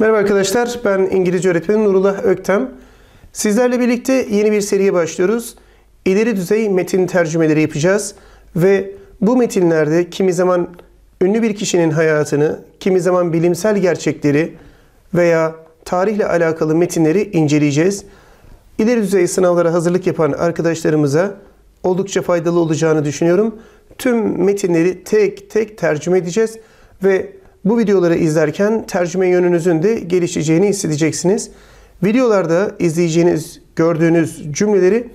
Merhaba arkadaşlar, ben İngilizce öğretmenim Nurullah Öktem. Sizlerle birlikte yeni bir seriye başlıyoruz. İleri düzey metin tercümeleri yapacağız ve bu metinlerde kimi zaman ünlü bir kişinin hayatını, kimi zaman bilimsel gerçekleri veya tarihle alakalı metinleri inceleyeceğiz. İleri düzey sınavlara hazırlık yapan arkadaşlarımıza oldukça faydalı olacağını düşünüyorum. Tüm metinleri tek tek tercüme edeceğiz ve bu videoları izlerken tercüme yönünüzün de gelişeceğini hissedeceksiniz. Videolarda izleyeceğiniz, gördüğünüz cümleleri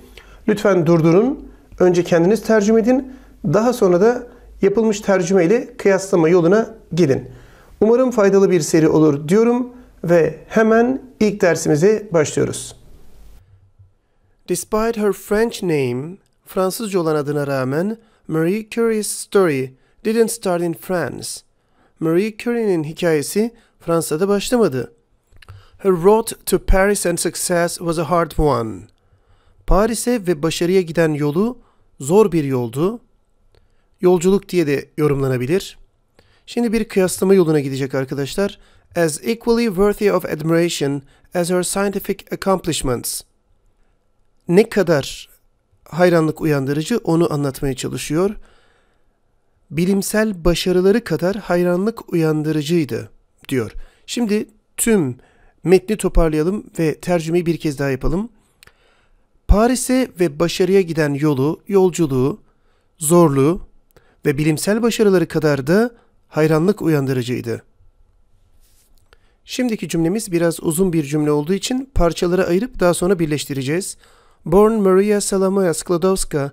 lütfen durdurun. Önce kendiniz tercüme edin. Daha sonra da yapılmış tercüme ile kıyaslama yoluna gidin. Umarım faydalı bir seri olur diyorum ve hemen ilk dersimize başlıyoruz. Despite her French name, Fransızca olan adına rağmen Marie Curie's story didn't start in France. Marie Curie'nin hikayesi Fransa'da başlamadı. Her road to Paris and success was a hard one. Paris'e ve başarıya giden yolu zor bir yoldu. Yolculuk diye de yorumlanabilir. Şimdi bir kıyaslama yoluna gidecek arkadaşlar. As equally worthy of admiration as her scientific accomplishments. Ne kadar hayranlık uyandırıcı onu anlatmaya çalışıyor bilimsel başarıları kadar hayranlık uyandırıcıydı diyor. Şimdi tüm metni toparlayalım ve tercümeyi bir kez daha yapalım. Paris'e ve başarıya giden yolu, yolculuğu, zorluğu ve bilimsel başarıları kadar da hayranlık uyandırıcıydı. Şimdiki cümlemiz biraz uzun bir cümle olduğu için parçalara ayırıp daha sonra birleştireceğiz. Born Maria Salamoya Sklodowska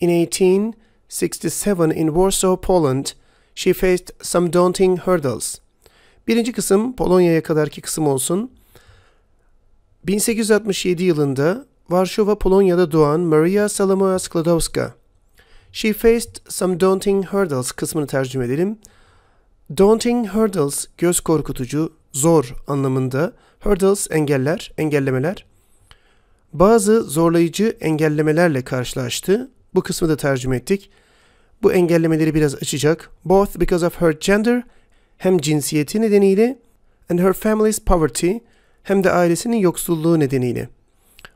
in 18 67 in Warsaw, Poland, she faced some daunting hurdles. Birinci kısım Polonya'ya kadarki kısım olsun. 1867 yılında Varşova, Polonya'da doğan Maria Salomea Skłodowska. She faced some daunting hurdles kısmını tercüme edelim. Daunting hurdles göz korkutucu, zor anlamında. Hurdles engeller, engellemeler. Bazı zorlayıcı engellemelerle karşılaştı. Bu kısmı da tercüme ettik bu engellemeleri biraz açacak. Both because of her gender hem cinsiyeti nedeniyle and her family's poverty hem de ailesinin yoksulluğu nedeniyle.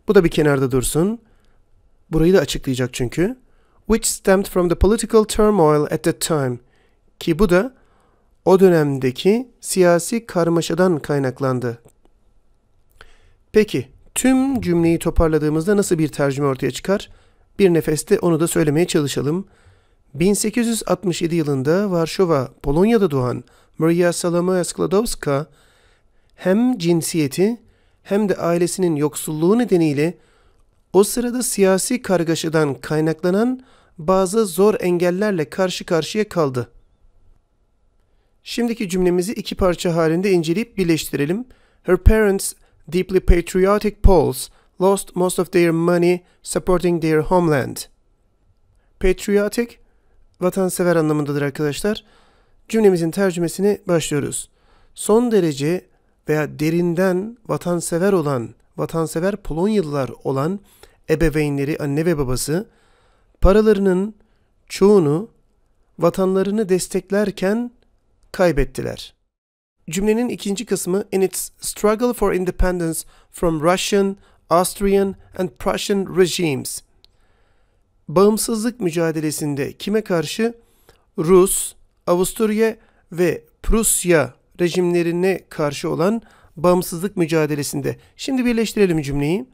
Bu da bir kenarda dursun. Burayı da açıklayacak çünkü. Which stemmed from the political turmoil at that time. Ki bu da o dönemdeki siyasi karmaşadan kaynaklandı. Peki tüm cümleyi toparladığımızda nasıl bir tercüme ortaya çıkar? Bir nefeste onu da söylemeye çalışalım. 1867 yılında Varşova, Polonya'da doğan Maria Salomea Skladowska hem cinsiyeti hem de ailesinin yoksulluğu nedeniyle o sırada siyasi kargaşadan kaynaklanan bazı zor engellerle karşı karşıya kaldı. Şimdiki cümlemizi iki parça halinde inceleyip birleştirelim. Her parents, deeply patriotic Poles, lost most of their money supporting their homeland. Patriotic vatansever anlamındadır arkadaşlar. Cümlemizin tercümesini başlıyoruz. Son derece veya derinden vatansever olan, vatansever Polonyalılar olan ebeveynleri, anne ve babası paralarının çoğunu vatanlarını desteklerken kaybettiler. Cümlenin ikinci kısmı in its struggle for independence from Russian, Austrian and Prussian regimes bağımsızlık mücadelesinde kime karşı? Rus, Avusturya ve Prusya rejimlerine karşı olan bağımsızlık mücadelesinde. Şimdi birleştirelim cümleyi.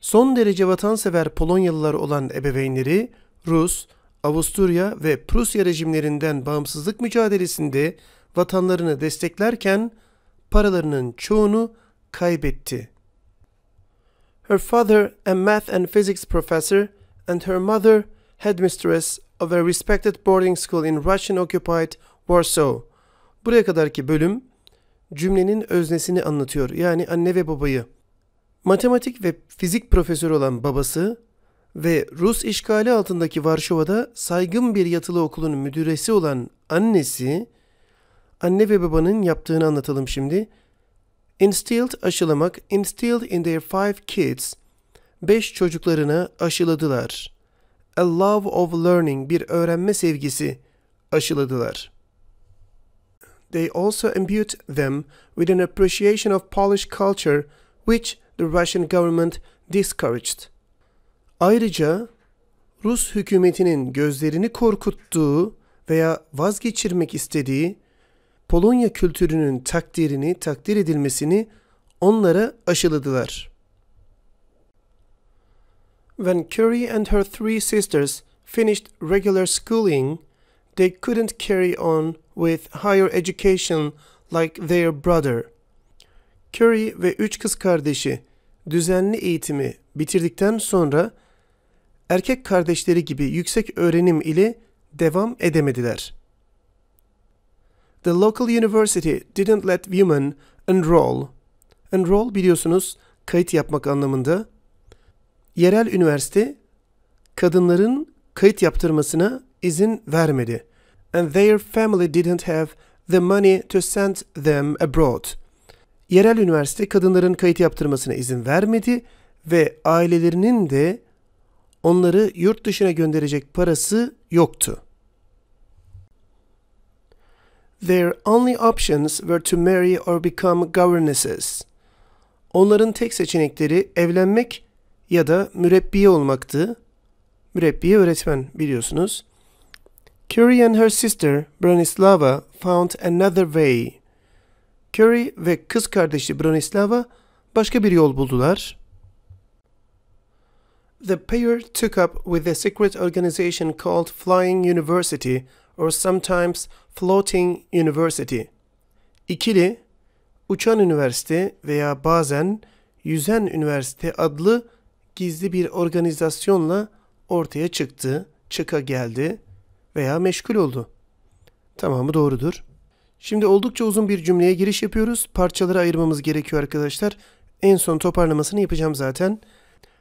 Son derece vatansever Polonyalılar olan ebeveynleri Rus, Avusturya ve Prusya rejimlerinden bağımsızlık mücadelesinde vatanlarını desteklerken paralarının çoğunu kaybetti. Her father, a math and physics professor, and her mother headmistress of a respected boarding school in Russian-occupied Warsaw. Buraya kadarki bölüm cümlenin öznesini anlatıyor. Yani anne ve babayı. Matematik ve fizik profesörü olan babası ve Rus işgali altındaki Varşova'da saygın bir yatılı okulun müdüresi olan annesi, anne ve babanın yaptığını anlatalım şimdi. Instilled aşılamak, instilled in their five kids – beş çocuklarını aşıladılar. A love of learning bir öğrenme sevgisi aşıladılar. They also imbued them with an appreciation of Polish culture which the Russian government discouraged. Ayrıca Rus hükümetinin gözlerini korkuttuğu veya vazgeçirmek istediği Polonya kültürünün takdirini, takdir edilmesini onlara aşıladılar.'' When Curie and her three sisters finished regular schooling, they couldn't carry on with higher education like their brother. Curie ve üç kız kardeşi düzenli eğitimi bitirdikten sonra erkek kardeşleri gibi yüksek öğrenim ile devam edemediler. The local university didn't let women enroll. Enroll biliyorsunuz kayıt yapmak anlamında yerel üniversite kadınların kayıt yaptırmasına izin vermedi. And their family didn't have the money to send them abroad. Yerel üniversite kadınların kayıt yaptırmasına izin vermedi ve ailelerinin de onları yurt dışına gönderecek parası yoktu. Their only options were to marry or become governesses. Onların tek seçenekleri evlenmek ya da mürebbiye olmaktı. Mürebbiye öğretmen biliyorsunuz. Curie and her sister Branislava, found another way. Curie ve kız kardeşi Branislava başka bir yol buldular. The pair took up with a secret organization called Flying University or sometimes Floating University. İkili, Uçan Üniversite veya bazen Yüzen Üniversite adlı gizli bir organizasyonla ortaya çıktı, çıka geldi veya meşgul oldu. Tamamı doğrudur. Şimdi oldukça uzun bir cümleye giriş yapıyoruz. Parçalara ayırmamız gerekiyor arkadaşlar. En son toparlamasını yapacağım zaten.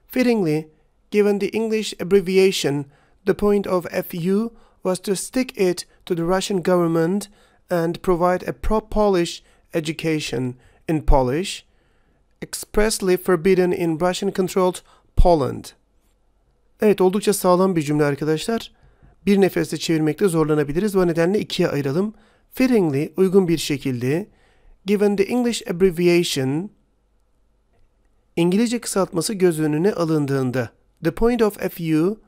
Fittingly, given the English abbreviation, the point of FU was to stick it to the Russian government and provide a pro-Polish education in Polish, expressly forbidden in Russian-controlled Poland. Evet oldukça sağlam bir cümle arkadaşlar. Bir nefeste çevirmekte zorlanabiliriz. Bu nedenle ikiye ayıralım. Fittingly uygun bir şekilde given the English abbreviation İngilizce kısaltması göz önüne alındığında the point of FU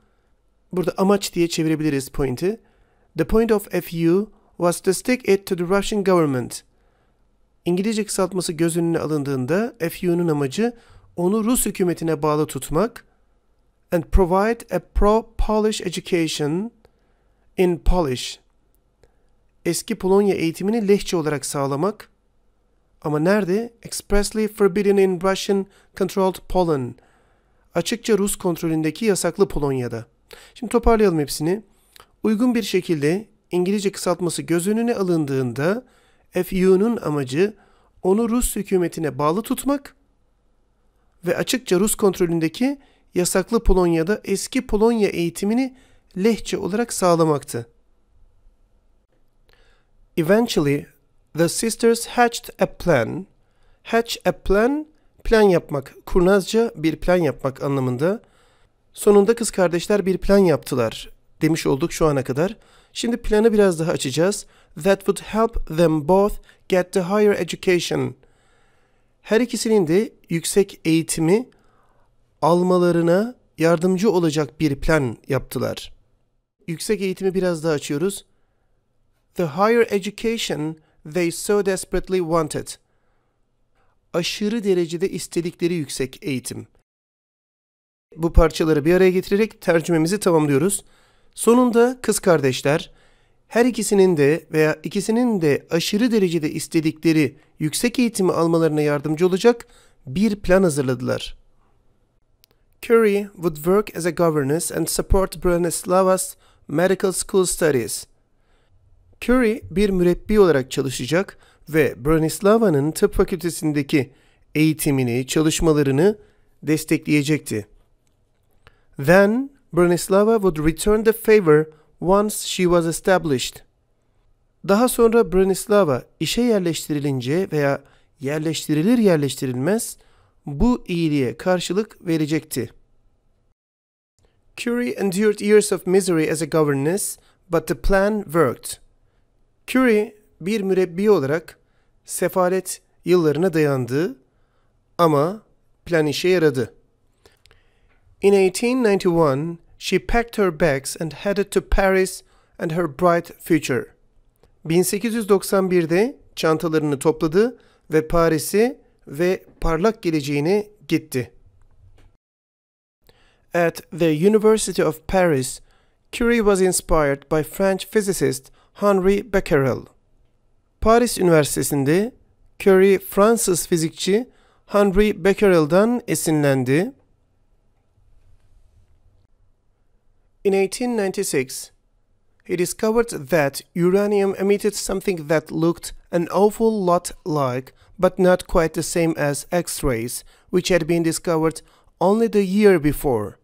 burada amaç diye çevirebiliriz point'i. The point of FU was to stick it to the Russian government. İngilizce kısaltması göz önüne alındığında FU'nun amacı onu Rus hükümetine bağlı tutmak and provide a pro-Polish education in Polish. Eski Polonya eğitimini lehçe olarak sağlamak ama nerede? Expressly forbidden in Russian controlled Poland. Açıkça Rus kontrolündeki yasaklı Polonya'da. Şimdi toparlayalım hepsini. Uygun bir şekilde İngilizce kısaltması göz önüne alındığında FU'nun amacı onu Rus hükümetine bağlı tutmak ve açıkça Rus kontrolündeki yasaklı Polonya'da eski Polonya eğitimini lehçe olarak sağlamaktı. Eventually, the sisters hatched a plan. Hatch a plan, plan yapmak, kurnazca bir plan yapmak anlamında. Sonunda kız kardeşler bir plan yaptılar demiş olduk şu ana kadar. Şimdi planı biraz daha açacağız. That would help them both get the higher education.'' Her ikisinin de yüksek eğitimi almalarına yardımcı olacak bir plan yaptılar. Yüksek eğitimi biraz daha açıyoruz. The higher education they so desperately wanted. Aşırı derecede istedikleri yüksek eğitim. Bu parçaları bir araya getirerek tercümemizi tamamlıyoruz. Sonunda kız kardeşler her ikisinin de veya ikisinin de aşırı derecede istedikleri yüksek eğitimi almalarına yardımcı olacak bir plan hazırladılar. Curry would work as a governess and support Branislava's medical school studies. Curry bir mürebbi olarak çalışacak ve Branislava'nın tıp fakültesindeki eğitimini, çalışmalarını destekleyecekti. Then Branislava would return the favor once she was established. Daha sonra Branislava işe yerleştirilince veya yerleştirilir yerleştirilmez bu iyiliğe karşılık verecekti. Curie endured years of misery as a governess, but the plan worked. Curie bir mürebbi olarak sefalet yıllarına dayandı ama plan işe yaradı. In 1891, she packed her bags and headed to Paris and her bright future. 1891'de çantalarını topladı ve Paris'i ve parlak geleceğini gitti. At the University of Paris, Curie was inspired by French physicist Henri Becquerel. Paris Üniversitesi'nde Curie Fransız fizikçi Henri Becquerel'dan esinlendi In 1896, he discovered that uranium emitted something that looked an awful lot like, but not quite the same as X-rays, which had been discovered only the year before.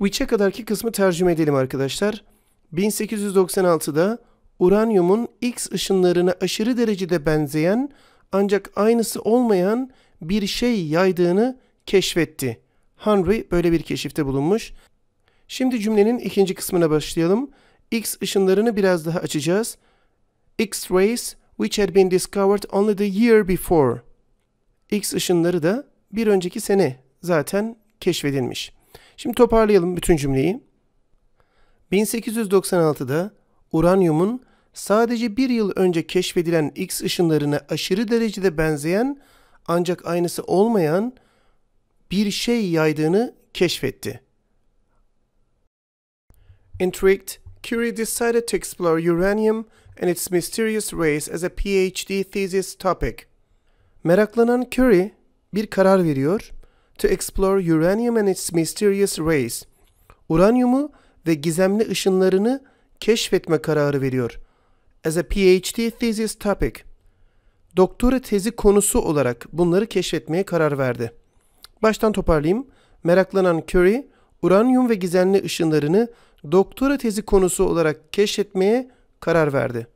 Which'e kadarki kısmı tercüme edelim arkadaşlar. 1896'da uranyumun X ışınlarına aşırı derecede benzeyen ancak aynısı olmayan bir şey yaydığını keşfetti. Henry böyle bir keşifte bulunmuş Şimdi cümlenin ikinci kısmına başlayalım. X ışınlarını biraz daha açacağız. X rays which had been discovered only the year before. X ışınları da bir önceki sene zaten keşfedilmiş. Şimdi toparlayalım bütün cümleyi. 1896'da uranyumun sadece bir yıl önce keşfedilen X ışınlarına aşırı derecede benzeyen ancak aynısı olmayan bir şey yaydığını keşfetti. Intrigued, Curie decided to explore uranium and its mysterious rays as a PhD thesis topic. Meraklanan Curie bir karar veriyor. To explore uranium and its mysterious rays. Uranyumu ve gizemli ışınlarını keşfetme kararı veriyor. As a PhD thesis topic. Doktora tezi konusu olarak bunları keşfetmeye karar verdi. Baştan toparlayayım. Meraklanan Curie, uranyum ve gizemli ışınlarını doktora tezi konusu olarak keşfetmeye karar verdi.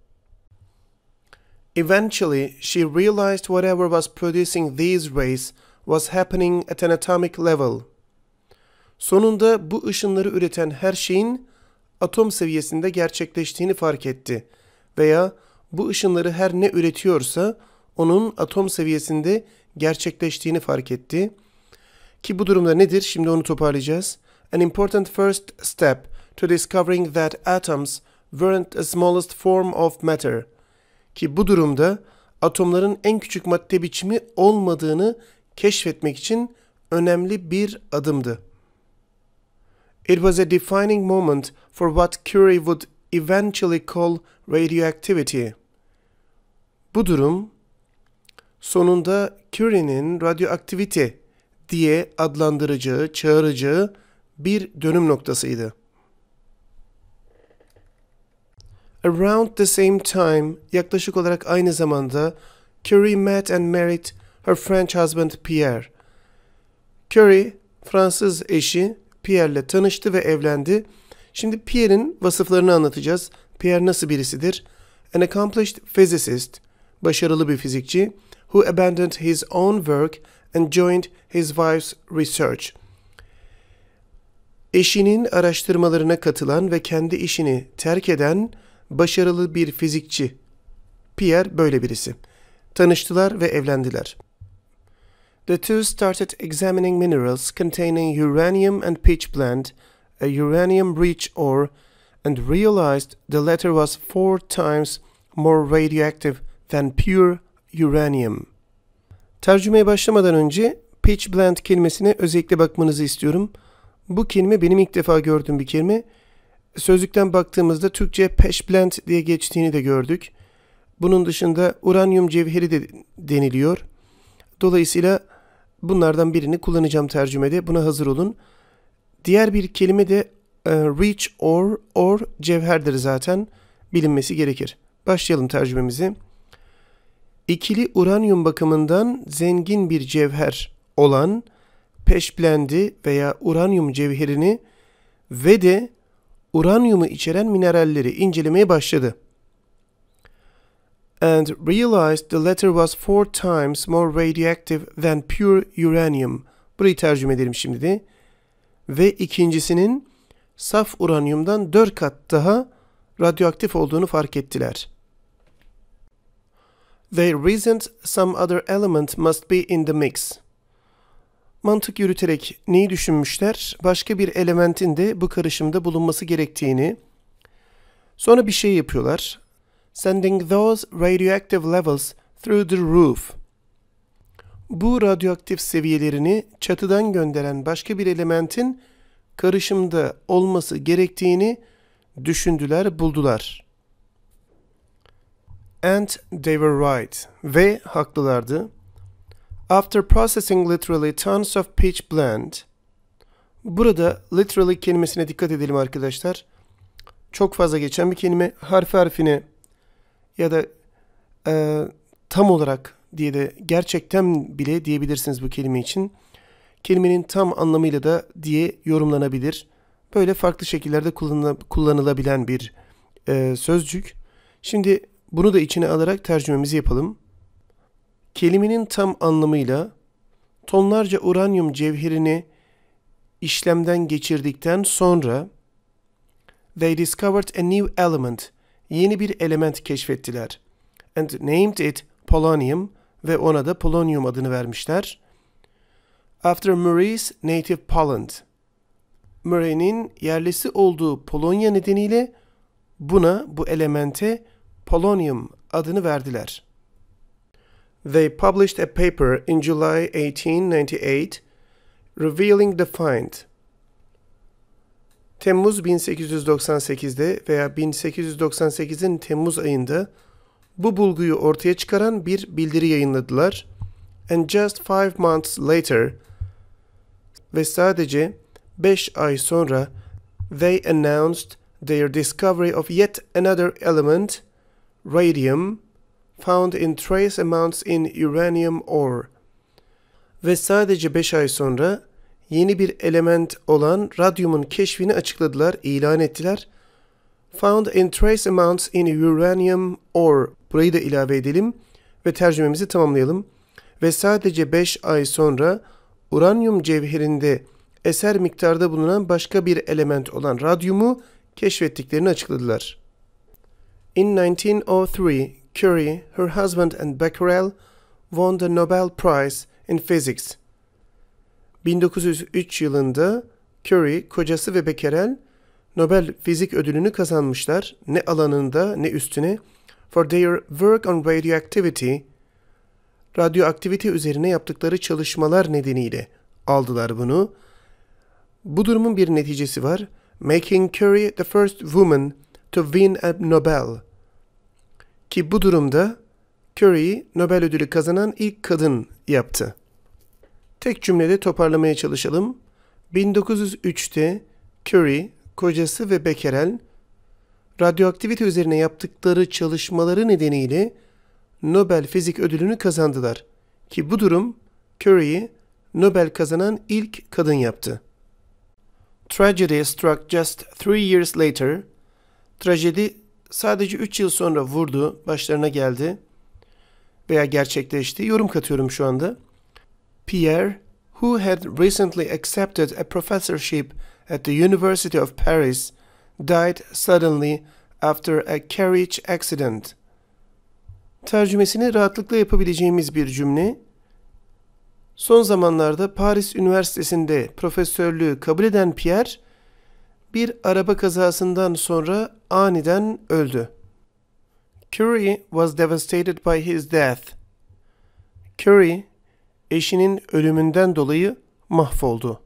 Eventually, she realized whatever was producing these rays was happening at an atomic level. Sonunda bu ışınları üreten her şeyin atom seviyesinde gerçekleştiğini fark etti veya bu ışınları her ne üretiyorsa onun atom seviyesinde gerçekleştiğini fark etti. Ki bu durumda nedir? Şimdi onu toparlayacağız. An important first step to discovering that atoms weren't the smallest form of matter. Ki bu durumda atomların en küçük madde biçimi olmadığını keşfetmek için önemli bir adımdı. It was a defining moment for what Curie would eventually call radioactivity. Bu durum sonunda Curie'nin radioactivity diye adlandıracağı, çağıracağı bir dönüm noktasıydı. Around the same time, yaklaşık olarak aynı zamanda, Curie met and married her French husband Pierre. Curie, Fransız eşi Pierre'le tanıştı ve evlendi. Şimdi Pierre'in vasıflarını anlatacağız. Pierre nasıl birisidir? An accomplished physicist, başarılı bir fizikçi, who abandoned his own work and joined his wife's research. Eşinin araştırmalarına katılan ve kendi işini terk eden başarılı bir fizikçi. Pierre böyle birisi. Tanıştılar ve evlendiler. The two started examining minerals containing uranium and pitchblende, a uranium rich ore, and realized the latter was four times more radioactive than pure uranium. Tercümeye başlamadan önce pitchblende kelimesine özellikle bakmanızı istiyorum. Bu kelime benim ilk defa gördüğüm bir kelime sözlükten baktığımızda Türkçe peşblent diye geçtiğini de gördük. Bunun dışında uranyum cevheri de deniliyor. Dolayısıyla bunlardan birini kullanacağım tercümede. Buna hazır olun. Diğer bir kelime de e, rich or or cevherdir zaten bilinmesi gerekir. Başlayalım tercümemizi. İkili uranyum bakımından zengin bir cevher olan peşblendi veya uranyum cevherini ve de uranyumu içeren mineralleri incelemeye başladı. And realized the letter was four times more radioactive than pure uranium. Burayı tercüme edelim şimdi de. Ve ikincisinin saf uranyumdan dört kat daha radyoaktif olduğunu fark ettiler. They reasoned some other element must be in the mix mantık yürüterek neyi düşünmüşler? Başka bir elementin de bu karışımda bulunması gerektiğini. Sonra bir şey yapıyorlar. Sending those radioactive levels through the roof. Bu radyoaktif seviyelerini çatıdan gönderen başka bir elementin karışımda olması gerektiğini düşündüler, buldular. And they were right. Ve haklılardı. After processing literally tons of pitch blend. Burada literally kelimesine dikkat edelim arkadaşlar. Çok fazla geçen bir kelime. Harfi harfini ya da e, tam olarak diye de gerçekten bile diyebilirsiniz bu kelime için. Kelimenin tam anlamıyla da diye yorumlanabilir. Böyle farklı şekillerde kullanılabilen bir e, sözcük. Şimdi bunu da içine alarak tercümemizi yapalım kelimenin tam anlamıyla tonlarca uranyum cevherini işlemden geçirdikten sonra they discovered a new element, yeni bir element keşfettiler. And named it polonium ve ona da polonium adını vermişler. After Murray's native Poland, Murray'nin yerlisi olduğu Polonya nedeniyle buna, bu elemente polonium adını verdiler.'' they published a paper in July 1898 revealing the find. Temmuz 1898'de veya 1898'in Temmuz ayında bu bulguyu ortaya çıkaran bir bildiri yayınladılar. And just five months later ve sadece 5 ay sonra they announced their discovery of yet another element, radium, found in trace amounts in uranium ore. Ve sadece 5 ay sonra yeni bir element olan radyumun keşfini açıkladılar, ilan ettiler. Found in trace amounts in uranium ore. Burayı da ilave edelim ve tercümemizi tamamlayalım. Ve sadece 5 ay sonra uranyum cevherinde eser miktarda bulunan başka bir element olan radyumu keşfettiklerini açıkladılar. In 1903, Curie, her husband and Becquerel won the Nobel Prize in Physics. 1903 yılında Curie, kocası ve Becquerel Nobel Fizik Ödülünü kazanmışlar ne alanında ne üstüne for their work on radioactivity radyoaktivite üzerine yaptıkları çalışmalar nedeniyle aldılar bunu. Bu durumun bir neticesi var. Making Curie the first woman to win a Nobel ki bu durumda Curry'i Nobel ödülü kazanan ilk kadın yaptı. Tek cümlede toparlamaya çalışalım. 1903'te Curie, kocası ve Becquerel radyoaktivite üzerine yaptıkları çalışmaları nedeniyle Nobel Fizik Ödülünü kazandılar. Ki bu durum Curry'i Nobel kazanan ilk kadın yaptı. Tragedy struck just three years later. Trajedi sadece 3 yıl sonra vurdu, başlarına geldi veya gerçekleşti. Yorum katıyorum şu anda. Pierre, who had recently accepted a professorship at the University of Paris, died suddenly after a carriage accident. Tercümesini rahatlıkla yapabileceğimiz bir cümle. Son zamanlarda Paris Üniversitesi'nde profesörlüğü kabul eden Pierre, bir araba kazasından sonra aniden öldü. Curry was devastated by his death. Curry, eşinin ölümünden dolayı mahvoldu.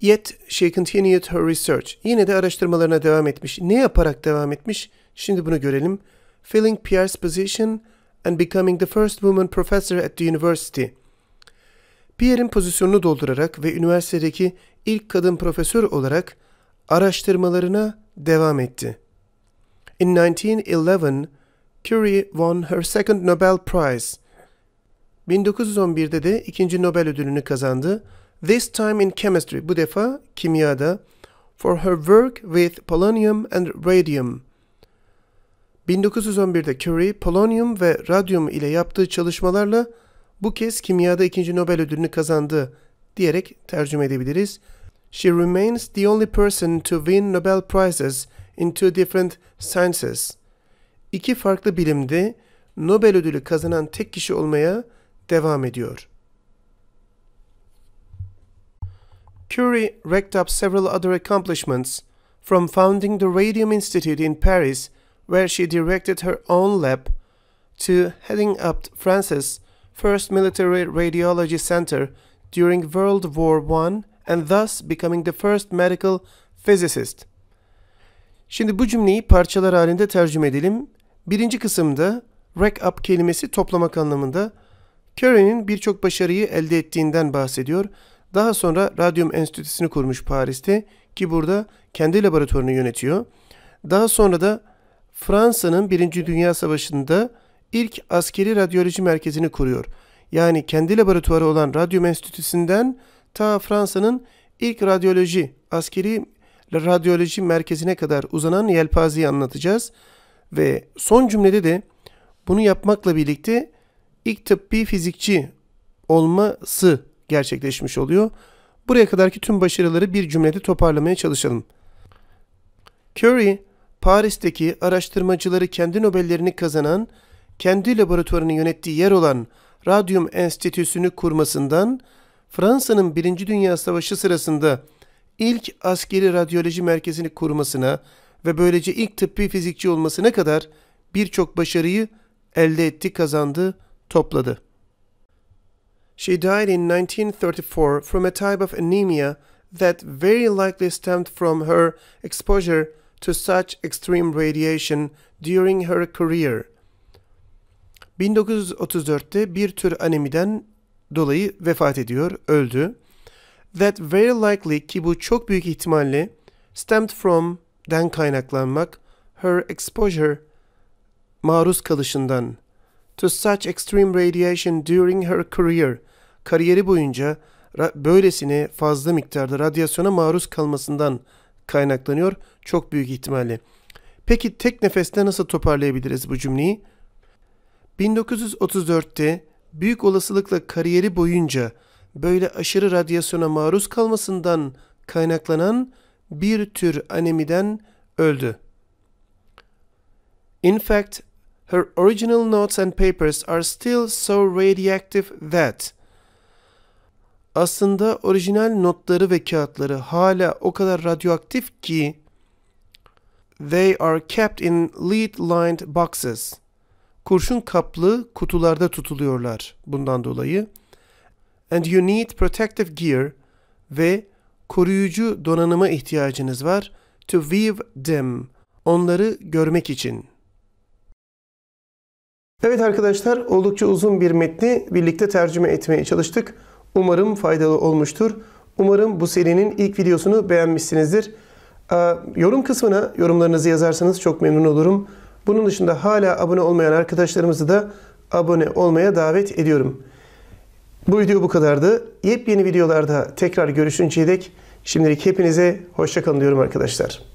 Yet she continued her research. Yine de araştırmalarına devam etmiş. Ne yaparak devam etmiş? Şimdi bunu görelim. Filling Pierre's position and becoming the first woman professor at the university. Pierre'in pozisyonunu doldurarak ve üniversitedeki ilk kadın profesör olarak araştırmalarına devam etti. In 1911, Curie won her second Nobel Prize. 1911'de de ikinci Nobel ödülünü kazandı. This time in chemistry, bu defa kimyada, for her work with polonium and radium. 1911'de Curie, polonium ve radyum ile yaptığı çalışmalarla bu kez kimyada ikinci Nobel ödülünü kazandı diyerek tercüme edebiliriz. She remains the only person to win Nobel Prizes in two different sciences. İki farklı bilimde Nobel ödülü kazanan tek kişi olmaya devam ediyor. Curie racked up several other accomplishments from founding the Radium Institute in Paris, where she directed her own lab, to heading up France's First Military Radiology Center during World War I and thus becoming the first medical physicist. Şimdi bu cümleyi parçalar halinde tercüme edelim. Birinci kısımda rack up kelimesi toplamak anlamında Curie'nin birçok başarıyı elde ettiğinden bahsediyor. Daha sonra Radyum Enstitüsü'nü kurmuş Paris'te ki burada kendi laboratuvarını yönetiyor. Daha sonra da Fransa'nın Birinci Dünya Savaşı'nda ilk askeri radyoloji merkezini kuruyor. Yani kendi laboratuvarı olan Radyum Enstitüsü'nden ta Fransa'nın ilk radyoloji, askeri radyoloji merkezine kadar uzanan yelpazeyi anlatacağız. Ve son cümlede de bunu yapmakla birlikte ilk tıbbi fizikçi olması gerçekleşmiş oluyor. Buraya kadarki tüm başarıları bir cümlede toparlamaya çalışalım. Curie, Paris'teki araştırmacıları kendi Nobel'lerini kazanan kendi laboratuvarını yönettiği yer olan Radyum Enstitüsü'nü kurmasından, Fransa'nın Birinci Dünya Savaşı sırasında ilk askeri radyoloji merkezini kurmasına ve böylece ilk tıbbi fizikçi olmasına kadar birçok başarıyı elde etti, kazandı, topladı. She died in 1934 from a type of anemia that very likely stemmed from her exposure to such extreme radiation during her career. 1934'te bir tür anemiden dolayı vefat ediyor, öldü. That very likely ki bu çok büyük ihtimalle stemmed from den kaynaklanmak, her exposure maruz kalışından to such extreme radiation during her career kariyeri boyunca böylesine fazla miktarda radyasyona maruz kalmasından kaynaklanıyor çok büyük ihtimalle. Peki tek nefeste nasıl toparlayabiliriz bu cümleyi? 1934'te büyük olasılıkla kariyeri boyunca böyle aşırı radyasyona maruz kalmasından kaynaklanan bir tür anemiden öldü. In fact, her original notes and papers are still so radioactive that aslında orijinal notları ve kağıtları hala o kadar radyoaktif ki they are kept in lead-lined boxes kurşun kaplı kutularda tutuluyorlar bundan dolayı. And you need protective gear ve koruyucu donanıma ihtiyacınız var to weave them. Onları görmek için. Evet arkadaşlar oldukça uzun bir metni birlikte tercüme etmeye çalıştık. Umarım faydalı olmuştur. Umarım bu serinin ilk videosunu beğenmişsinizdir. Yorum kısmına yorumlarınızı yazarsanız çok memnun olurum. Bunun dışında hala abone olmayan arkadaşlarımızı da abone olmaya davet ediyorum. Bu video bu kadardı. Yepyeni videolarda tekrar görüşünceye dek şimdilik hepinize hoşçakalın diyorum arkadaşlar.